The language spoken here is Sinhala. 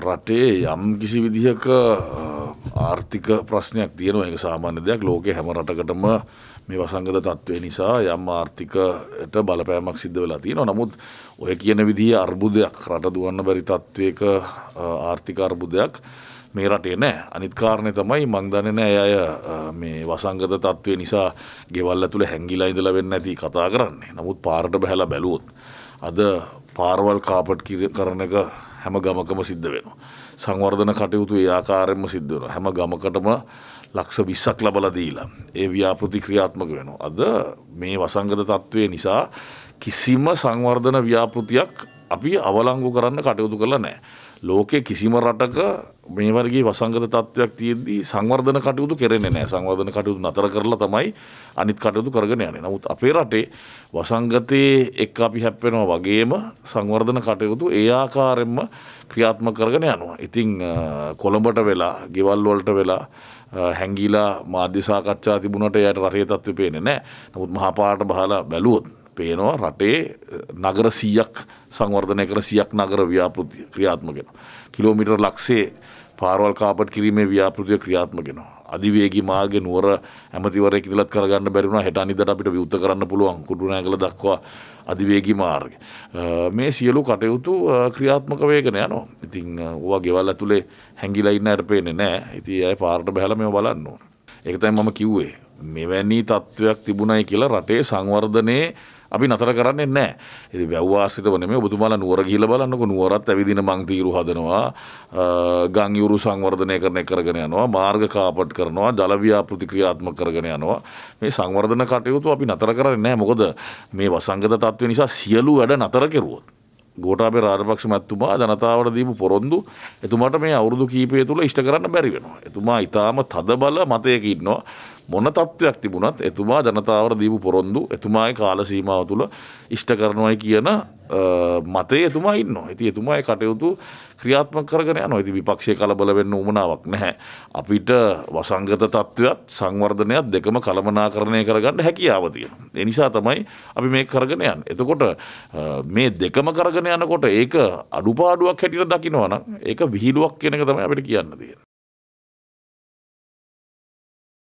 රටේ යම් කිසි විදිහක ආර්ථික ප්‍රශ්නයක් තියෙනවා එක සාමාන්‍ය දෙයක් ලෝකෙ හැම රටකටම මේ වසංගත තත්ත්වය නිසා යම් ආර්ථිකට බලපෑමක් සිද්ධ වෙලා තියෙනවා නමුත් ඔය කියන විදිහ අර්බුදයක් රට දුවන්න බැරි තත්ත්වයක ආර්ථික අර්බුදයක් මේ රටේ නෑ අනිත් කාරණය තමයි මංදන්නේ නෑ අය මේ වසංගත තත්ත්වය නිසා ගෙවල්ල තුළ හැංගිලා ඉඳලා වෙන්න ඇති කතා කරන්නේ නමුත් පාරට බැහැලා බැලුවොත් අද පාර්වල් කාපට් කරන එක හැම ගමකම සිද්ධ වෙන. සංවර්ධන කටයුතු ඒ ආකාරයෙන්ම සිද්ධ වෙන හැම ගමකටම ලක්ෂ විස්සක් ලබල දීලා ඒ ව්‍යාපෘති ක්‍රියාත්මක වෙනවා. අද මේ වසංගත තත්ත්වය නිසා කිසිම සංවර්ධන ව්‍යාපෘතියක් අපි අවලංගු කරන්න කටයුතු කළ නෑ. ලෝකෙ කිසිම රටක මේ වගේ වසංගත තත්ත්වයක් තියදී සංවර්ධන කටයුතු කෙරෙන නෑ සංවර්ධන කටයුතු නතර කරලා තමයි අනිත් කටයුතු කරගෙන යන නමුත් අපේ රටේ වසංගතයේ එක් අපි හැප්පෙනවා වගේම සංවර්ධන කටයුතු ඒ ආකාරෙන්ම ක්‍රියාත්ම කරගෙන යනවා. ඉතිං කොළඹට වෙලා ගෙවල් වලට වෙලා හැංගිලා මාධ්‍ය සාකච්ඡා තිබුණට යට රහේ තත්ත්ව පේන නෑ නමුත් මහපාට බහලා බැලුවොත් පේනවා රටේ නගර සීයක් සංවර්ධනය කර සියක් නගර ව්‍යාපෘති ක්‍රියාත්මගෙන. කිලෝමිටර් ලක්සේ පාරවල් කාපට් කිරීමේ ව්‍යාපෘතිය ක්‍රියාත්මගෙනවා. අධිවේගේ මාර්ග නුවර ඇමතිවර කිලත් කරගන්න බැරිුණ හට අනිදට අපිට යුත්ත කරන්න පුළුවන් කුඩුනැගල දක්වා අධිවේගී මාර්ග. මේ සියලු කටයුතු ක්‍රියාත්මක වේගෙන යනවා. ඉතිං ඔවා ගෙවල් ඇතුළේ හැඟිලයින්න ඇයට පේනෙ නෑ ඉති ඇය පාර්ට බැහලම බලන්න ඕන. එකතයි මම කිව්වේ. මෙවැනි තත්ත්වයක් තිබුණයි කියලා රටේ සංවර්ධනයේ අපි නතර කරන්නේ නෑ එති බැවවාසිත වනේ බතුමාල නුවර කියල බලන්නක නුවරත් ඇවිදින මංතීරු හදනවා ගංයුරු සංවර්ධනය කරණය කරගෙන යනවා මාර්ග කාපට් කරනවා ජලව්‍යා ප්‍රතික්‍රියාත්ම කරගෙන යනවා මේ සංවර්ධන කටයුතු අපි නතර කරන්නේ නෑ මොකද මේ වසංගත තත්ව නිසා සියලු වැඩ නතර කෙරුවොත්. ගෝටාපේ රාජපක්ෂ මැත්තුමා ජනතාවට දීපු පොරොන්දු එතුමාට මේ අවුරුදු කීපය තුළ ඉෂ්ට කරන්න බැරි වෙනවා. එතුමා ඉතාම තද බල මතයක ඉන්නවා. මොන තත්ත්වයක් තිබුණත් එතුමා ජනතාවට දීපු පොරොන්දු එතුමාගේ කාලසීමාව තුළ ඉෂ්ට කරනවායි කියන මතය එතුමා ඉන්න ඇති එතුමයි කටයුතු ක්‍රියාත්ම කරගෙන යන ඇති විපක්ෂය කලබල වෙන්න උමනාවක් නැහැ. අපිට වසංගත තත්ත්වත් සංවර්ධනයක් දෙකම කළමනා කරණය කරගන්න හැකියාවතිය. එනිසා තමයි අපි මේ කරගෙන යන්. එතකොට මේ දෙකම කරගෙන යනකොට ඒක අඩුපාඩුවක් හැටියට දකිනවන ඒක විහිලුවක් කෙනක තමයි අපිට කියන්න තියෙන.